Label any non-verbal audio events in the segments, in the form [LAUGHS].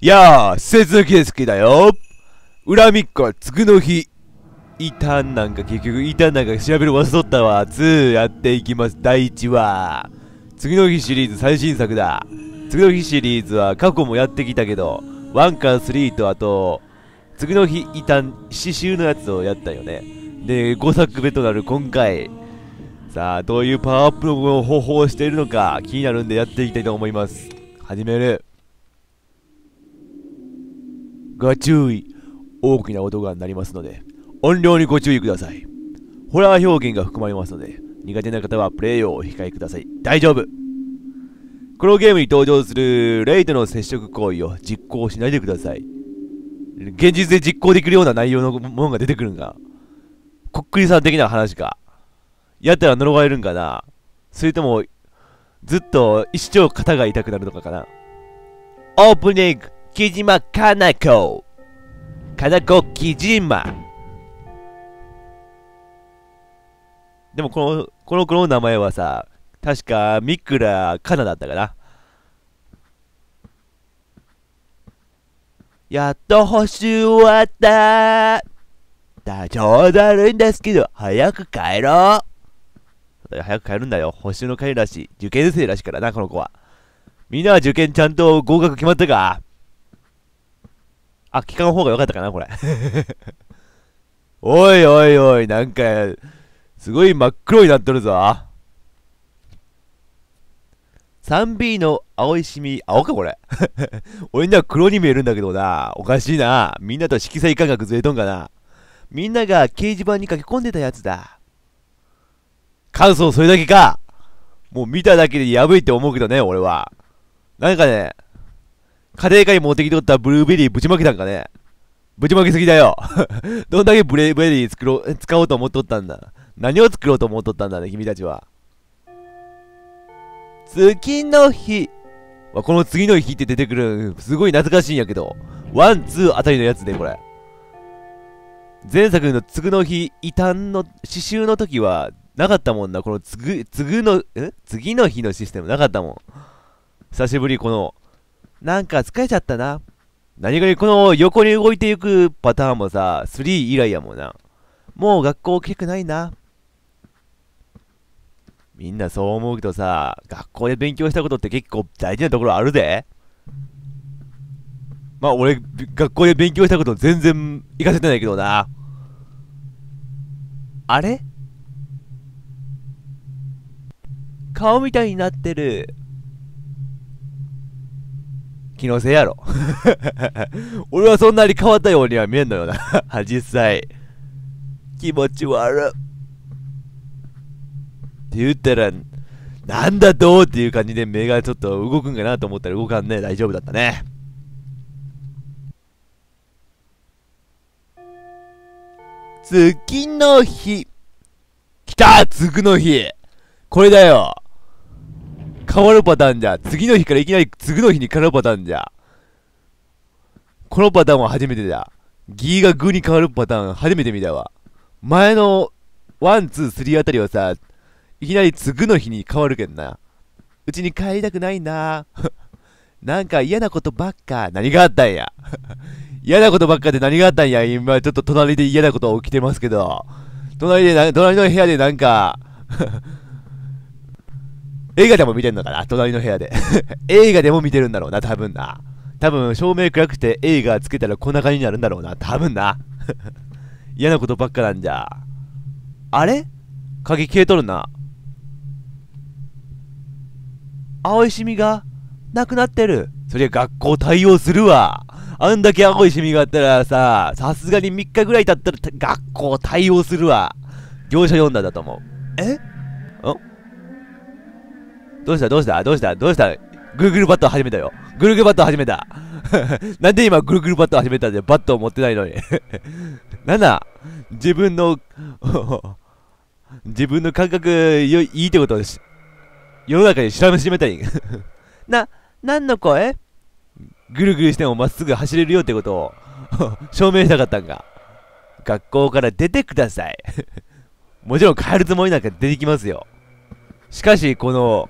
やあ、鈴木好きだよ恨みっこは次の日。異端なんか結局異端なんか調べる忘れとったわ。2やっていきます。第1話。次の日シリーズ最新作だ。次の日シリーズは過去もやってきたけど、1か3とあと、次の日異端、刺繍のやつをやったよね。で、5作目となる今回。さあ、どういうパワーアップの方法をしているのか気になるんでやっていきたいと思います。始める。が注意、大きな音が鳴りますので、音量にご注意ください。ホラー表現が含まれますので、苦手な方はプレイをお控えください。大丈夫このゲームに登場するレイとの接触行為を実行しないでください。現実で実行できるような内容のものが出てくるんが。こっくりさん的な話か。やったら呪われるんかなそれとも、ずっと一生肩が痛くなるのかかなオープニング木島かな子かな子木島でもこのこの子の名前はさ確かミクラカナだったかなやっと補習終わっただちょうどあるんですけど早く帰ろう早く帰るんだよ補習の帰りだし受験生らしいからなこの子はみんなは受験ちゃんと合格決まったかあ、聞かん方が良かったかな、これ。[LAUGHS] おいおいおい、なんか、すごい真っ黒になっとるぞ。3B の青いシミ、青かこれ。[LAUGHS] 俺には黒に見えるんだけどな。おかしいな。みんなと色彩感覚ずれとんかな。みんなが掲示板に書き込んでたやつだ。感想それだけか。もう見ただけでやぶいって思うけどね、俺は。なんかね、家庭科に持ってきとったブルーベリーぶちまけたんかねぶちまけすぎだよ [LAUGHS] どんだけブルーベリー作ろう、使おうと思っとったんだ何を作ろうと思っとったんだね、君たちは。月の日。この次の日って出てくる、すごい懐かしいんやけど。ワン、ツーあたりのやつで、これ。前作の次の日、異端の、刺繍の時は、なかったもんな。この次、次の、ん次の日のシステムなかったもん。久しぶり、この、なんか疲れちゃったな。何がこの横に動いていくパターンもさ、3以来やもんな。もう学校来たくないな。みんなそう思うけどさ、学校で勉強したことって結構大事なところあるで。まあ俺、学校で勉強したこと全然活かせてないけどな。あれ顔みたいになってる。気のせいやろ。[LAUGHS] 俺はそんなに変わったようには見えんのよな [LAUGHS] 実際。気持ち悪って言ったら、なんだどうっていう感じで目がちょっと動くんかなと思ったら動かんね。大丈夫だったね。月の日。来た月の日これだよ変わるパターンじゃ。次の日からいきなり次の日に変わるパターンじゃ。このパターンは初めてだ。ギーがグーに変わるパターン初めて見たわ。前のワン、ツー、スリーあたりはさ、いきなり次の日に変わるけんな。うちに帰りたくないな。[LAUGHS] なんか嫌なことばっか。何があったんや。[LAUGHS] 嫌なことばっかで何があったんや。今ちょっと隣で嫌なこと起きてますけど。隣で、隣の部屋でなんか映画でも見てんのかな隣の部屋で [LAUGHS] 映画でも見てるんだろうな、多分な。多分、照明暗くて映画つけたらこんな感じになるんだろうな、多分な。[LAUGHS] 嫌なことばっかなんじゃ。あれ鍵消えとるな。青いシミが、なくなってる。そりゃ学校対応するわ。あんだけ青いシミがあったらさ、さすがに3日ぐらい経ったら学校対応するわ。業者読んだんだと思う。えんどうしたどうしたどうしたどうしたぐるぐるバット始めたよ。ぐるぐるバット始めた。[LAUGHS] なんで今ぐるぐるバット始めたんだよ。バットを持ってないのに。[LAUGHS] なんだ自分の [LAUGHS] 自分の感覚良いいってことです。世の中に知らしめたい。な、何の声ぐるぐるしてもまっすぐ走れるよってことを証明したかったんか。学校から出てください。もちろん帰るつもりなんか出てきますよ。しかし、この、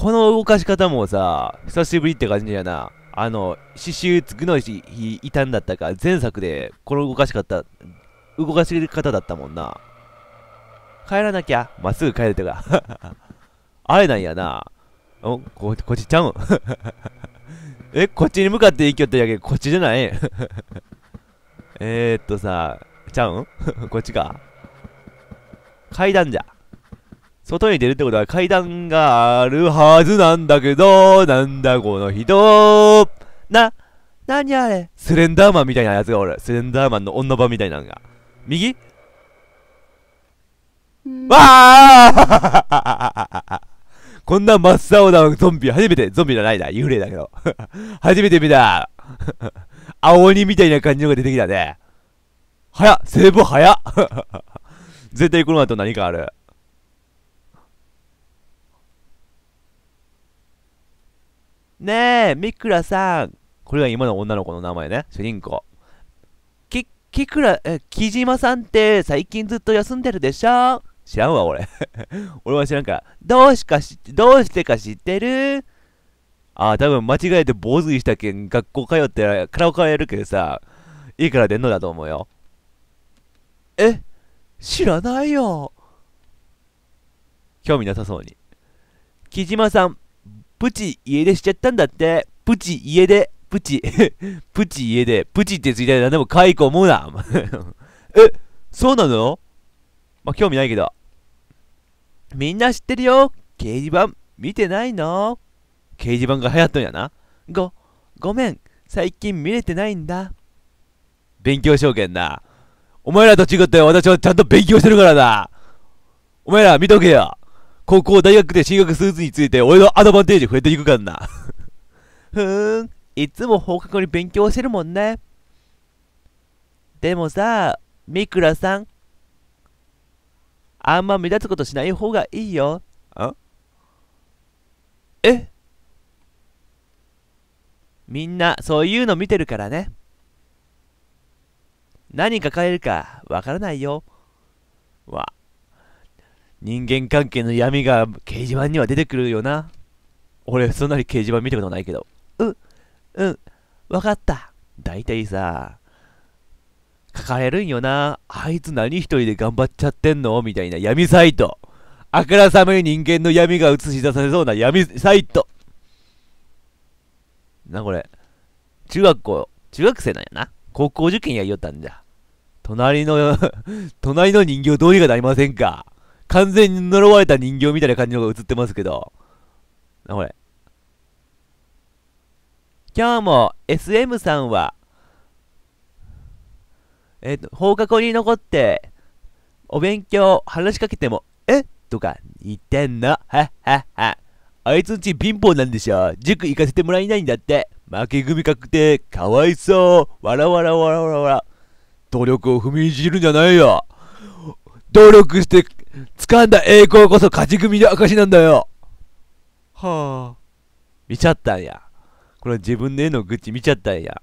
この動かし方もさ、久しぶりって感じやな。あの、刺繍つくのしたんだったか、前作でこの動かし方、動かし方だったもんな。帰らなきゃ、まっすぐ帰るてか。[LAUGHS] あれなんやな。お、こ、こっちちゃうん。[LAUGHS] え、こっちに向かって行きよったやけこっちじゃない [LAUGHS] えっとさ、ちゃうんこっちか。階段じゃ。外に出るってことは階段があるはずなんだけど、なんだこの人な、なにあれスレンダーマンみたいなやつがおる。スレンダーマンの女版みたいなのが。右わあ [LAUGHS] こんな真っ青なゾンビ、初めて、ゾンビじゃないな、幽霊だけど。[LAUGHS] 初めて見た [LAUGHS] 青鬼みたいな感じのが出てきたね。早っセーブ早っ絶対この後何かある。ねえ、ミクラさん。これが今の女の子の名前ね。主人公。き、キくら、え、木島さんって最近ずっと休んでるでしょ知らんわ、俺。[LAUGHS] 俺は知らんから。どうしかし、どうしてか知ってるああ、多分間違えて坊主にしたけん、学校通ってカラオケやるけどさ、いいから出んのだと思うよ。え知らないよ。興味なさそうに。木島さん、プチ家出しちゃったんだって。プチ家出。プチ。[LAUGHS] プチ家出。プチってついたら何でも解雇い思うな。[LAUGHS] え、そうなのまあ、興味ないけど。みんな知ってるよ。掲示板、見てないの掲示板が流行っとんやな。ご、ごめん。最近見れてないんだ。勉強証券な。お前らと違って私はちゃんと勉強してるからだ。お前ら見とけよ。高校、大学で進学するについて俺のアドバンテージ増えていくからな。[LAUGHS] ふーん、いつも放課後に勉強してるもんね。でもさ、ミクラさん。あんま目立つことしない方がいいよ。あえみんなそういうの見てるからね。何書かれるかわからないよ。わ人間関係の闇が掲示板には出てくるよな。俺、そんなに掲示板見たことないけど。う、うん、わかった。だいたいさ、書かれるんよな。あいつ何一人で頑張っちゃってんのみたいな闇サイト。あからさまに人間の闇が映し出されそうな闇サイト。な、これ。中学校、中学生なんやな。高校受験やりよったんじゃ。隣の [LAUGHS] 隣の人形どうにかなりませんか完全に呪われた人形みたいな感じのが映ってますけど。な、これ。今日も SM さんは、えっ、ー、と、放課後に残って、お勉強話しかけても、えとか言ってんの。はっはっは。あいつんち貧乏なんでしょ。塾行かせてもらえないんだって。負け組確定、かわいそう。わらわらわらわらわら。努力を踏みにじるんじゃないよ。努力して掴んだ栄光こそ勝ち組の証なんだよ。はあ。見ちゃったんや。これ自分での愚痴見ちゃったんや。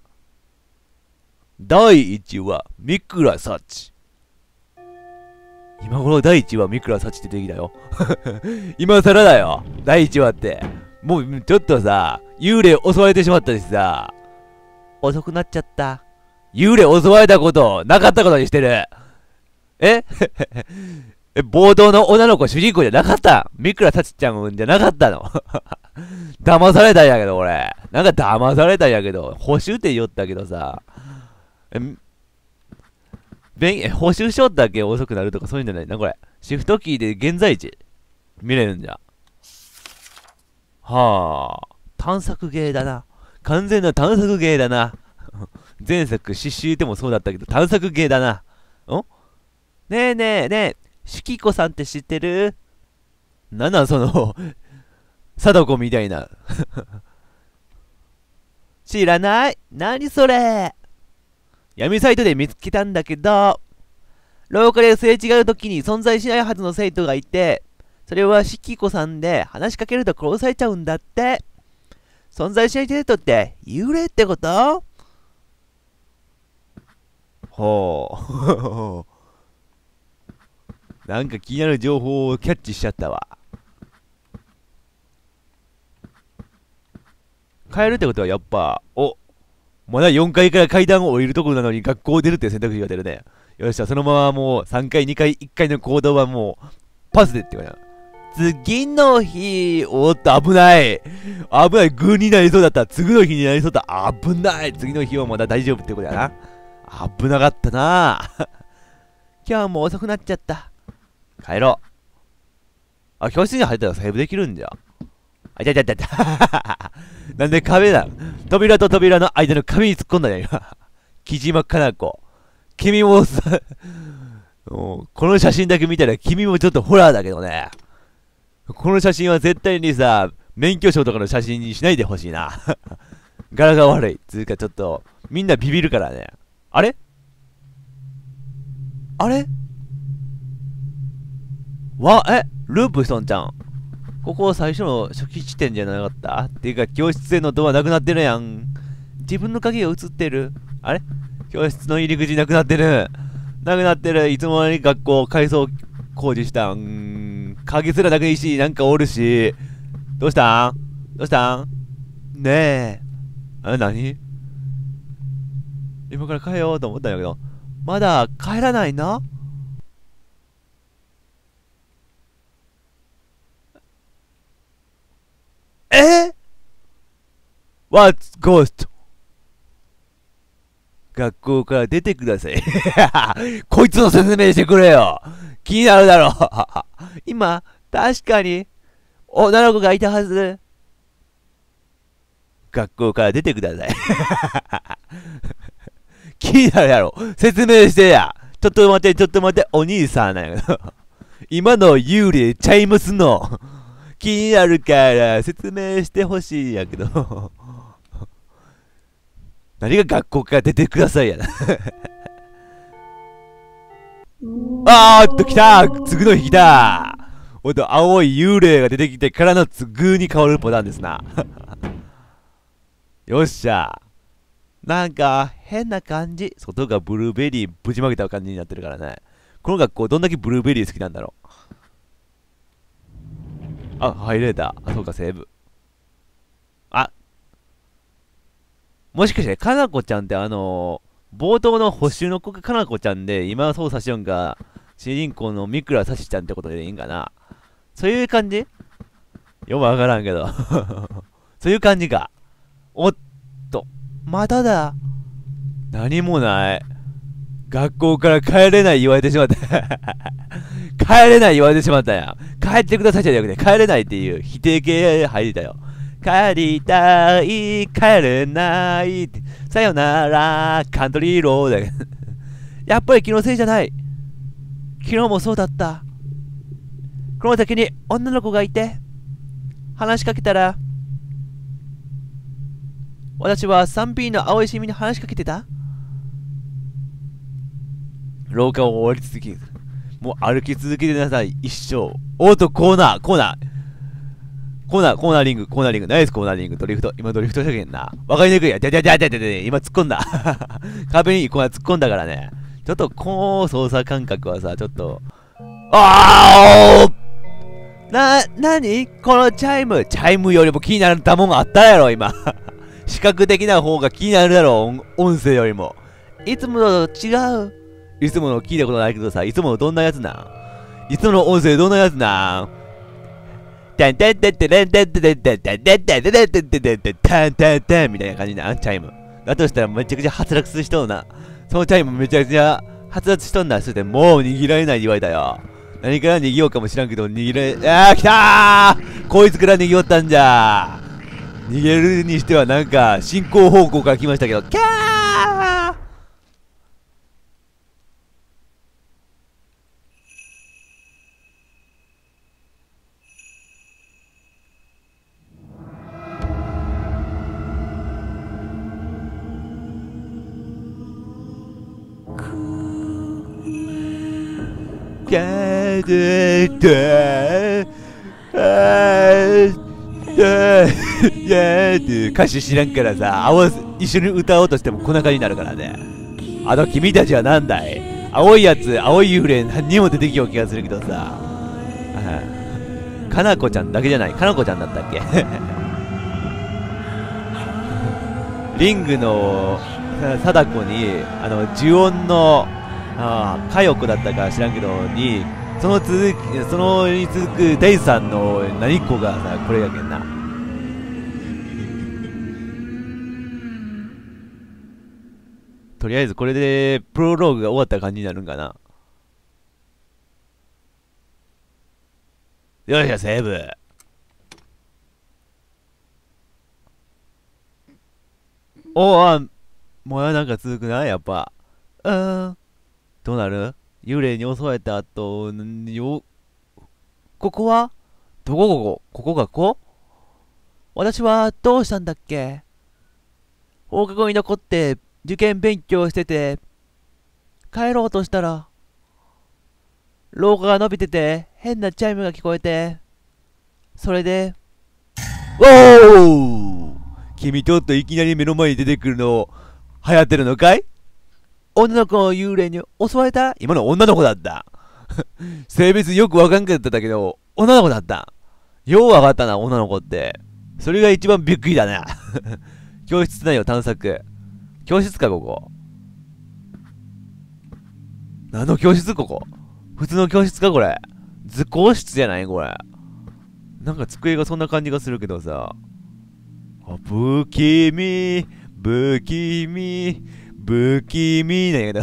第1話、ミクラサチ。今頃第1話、ミクラサチって出きたよ。[LAUGHS] 今更だよ。第1話って。もう、ちょっとさ、幽霊襲われてしまったしさ、遅くなっちゃった。幽霊襲われたこと、なかったことにしてる。え [LAUGHS] え、暴動の女の子主人公じゃなかったミ三倉幸ちゃんじゃなかったの [LAUGHS] 騙されたんやけど、俺。なんか騙されたんやけど、補修って言ったけどさ。え、え補修しよったけ遅くなるとかそういうんじゃないな、これ。シフトキーで現在地見れるんじゃ。はあ、探索芸だな。完全な探索芸だな。[LAUGHS] 前作、シーでもそうだったけど、探索芸だな。んねえねえねえ、シキコさんって知ってるなんなんその貞子みたいな知らない何それ闇サイトで見つけたんだけど、廊下ですれ違う時に存在しないはずの生徒がいて、それはシキコさんで話しかけると殺されちゃうんだって。存在しない生徒って幽霊ってことほう。[LAUGHS] なんか気になる情報をキャッチしちゃったわ。変えるってことはやっぱ、おまだ4階から階段を降りるところなのに学校を出るって選択肢が出るね。よっしゃ、そのままもう3回、2回、1回の行動はもう、パスでって言わや。次の日、おっと、危ない。危ない。グーになりそうだった。次の日になりそうだった。危ない。次の日はまだ大丈夫ってことやな。危なかったな。[LAUGHS] 今日も遅くなっちゃった。帰ろう。あ、教室に入ったらセーブできるんじゃ。あ、いたいたいたいた。[LAUGHS] なんで壁だ。扉と扉の間の壁に突っ込んだね、今。[LAUGHS] 木島かな子。君もさ [LAUGHS] もこの写真だけ見たら君もちょっとホラーだけどね。この写真は絶対にさ、免許証とかの写真にしないでほしいな。柄が悪い。つうかちょっと、みんなビビるからね。あれあれわ、え、ループしとんちゃん。ここ最初の初期地点じゃなかったっていうか、教室へのドアなくなってるやん。自分の鍵が映ってる。あれ教室の入り口なくなってる。なくなってる。いつもより学校改装工事したん。鍵すらなくいいし、なんかおるし。どうしたんどうしたんねえ。あ、何今から帰ようと思ったんだけど。まだ帰らないなえ ?What's ghost? 学校から出てください [LAUGHS] こいつの説明してくれよ気になるだろ [LAUGHS] 今、確かに、女の子がいたはず。学校から出てください [LAUGHS] 気になるやろ説明してやちょっと待って、ちょっと待って、お兄さんなんやけど。今の幽霊ちゃいますの。気になるから説明してほしいやけど [LAUGHS] 何が学校から出てくださいやな [LAUGHS] あーっと来た次の日来たおっと青い幽霊が出てきてからのつぐに変わるボタンですな [LAUGHS] よっしゃなんか変な感じ外がブルーベリーぶちまけた感じになってるからねこの学校どんだけブルーベリー好きなんだろうあ、入れた。あ、そうか、セーブ。あもしかして、かなこちゃんってあのー、冒頭の補修の子がかなこちゃんで、今操作しよんか、主人公のミクラさしちゃんってことでいいんかな。そういう感じよくわからんけど [LAUGHS] そういう感じか。おっと。まただ。何もない。学校から帰れない言われてしまった [LAUGHS] 帰れない言われてしまったや帰ってくださいじゃなくて、帰れないっていう否定形入りたよ。帰りたい、帰れない、さよなら、カントリーローだ [LAUGHS] やっぱり気のせいじゃない。昨日もそうだった。この先に女の子がいて、話しかけたら、私は 3P の青いシミに話しかけてた廊下を終わり続ける。もう歩き続けてなさい、一生。おっと、コーナー、コーナー。コーナー、コーナーリング、コーナーリング、ナイスコーナーリング、ドリフト。今ドリフトしたけんな。わかりにくいや。じゃじゃじゃじゃじゃゃ今突っ込んだ。[LAUGHS] 壁にコーナー突っ込んだからね。ちょっと、こう、操作感覚はさ、ちょっと。あーな、なにこのチャイム。チャイムよりも気になるたもんあったやろ、今。[LAUGHS] 視覚的な方が気になるだろう、音声よりも。いつもと違う。いつもの聞いたことないけどさ、いつものどんなやつなんいつもの音声どんなやつなんタンタンタンタンタンタンタンタンタンタンタンタンタンタンタンタンタンタンみたいな感じな、チャイム。だとしたらめちゃくちゃ発落する人な。そのチャイムめちゃくちゃ発達しとんな。それでもう握られない言われたよ。何から逃げようかもしらんけど、逃げれ、あー来たーこいつから逃げよったんじゃ逃げるにしてはなんか、進行方向から来ましたけど、キャーだだだあだだっ歌詞知らんからさ合一緒に歌おうとしても小中になるからねあの君たちは何だい青いやつ青い幽霊何にも出てきよう気がするけどさ [LAUGHS] かなこちゃんだけじゃないかなこちゃんだったっけ [LAUGHS] リングの貞子にあの呪音のああ、カヨコだったか知らんけど、に、その続き、そのに続くデイさんの何個がさ、これやけんな。とりあえずこれでプロローグが終わった感じになるんかな。よいしょ、セーブ。おあ、もうなんか続くな、やっぱ。うん。どうなる幽霊に襲われた後、よ、ここはどこここここがこ私はどうしたんだっけ放課後に残って受験勉強してて、帰ろうとしたら、廊下が伸びてて変なチャイムが聞こえて、それで、おお君ちょっといきなり目の前に出てくるのを流行ってるのかい女の子の幽霊に襲われた今の女の子だった。[LAUGHS] 性別よくわかんかっただけど、女の子だった。ようわかったな、女の子って。それが一番びっくりだな。[LAUGHS] 教室内を探索。教室か、ここ。何の教室ここ普通の教室か、これ。図工室じゃないこれ。なんか机がそんな感じがするけどさ。あ、不気味、不気味。不気味だけど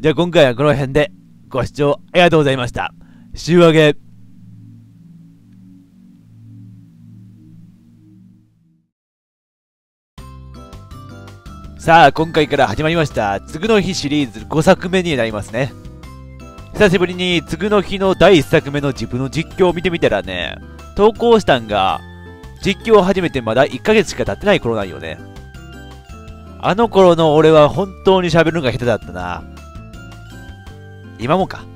じゃあ今回はこの辺でご視聴ありがとうございました。週明け。さあ、今回から始まりました。つぐの日シリーズ5作目になりますね。久しぶりにつぐの日の第1作目の自分の実況を見てみたらね、投稿したんが、実況を始めてまだ1ヶ月しか経ってない頃なんよね。あの頃の俺は本当に喋るのが下手だったな。今もか。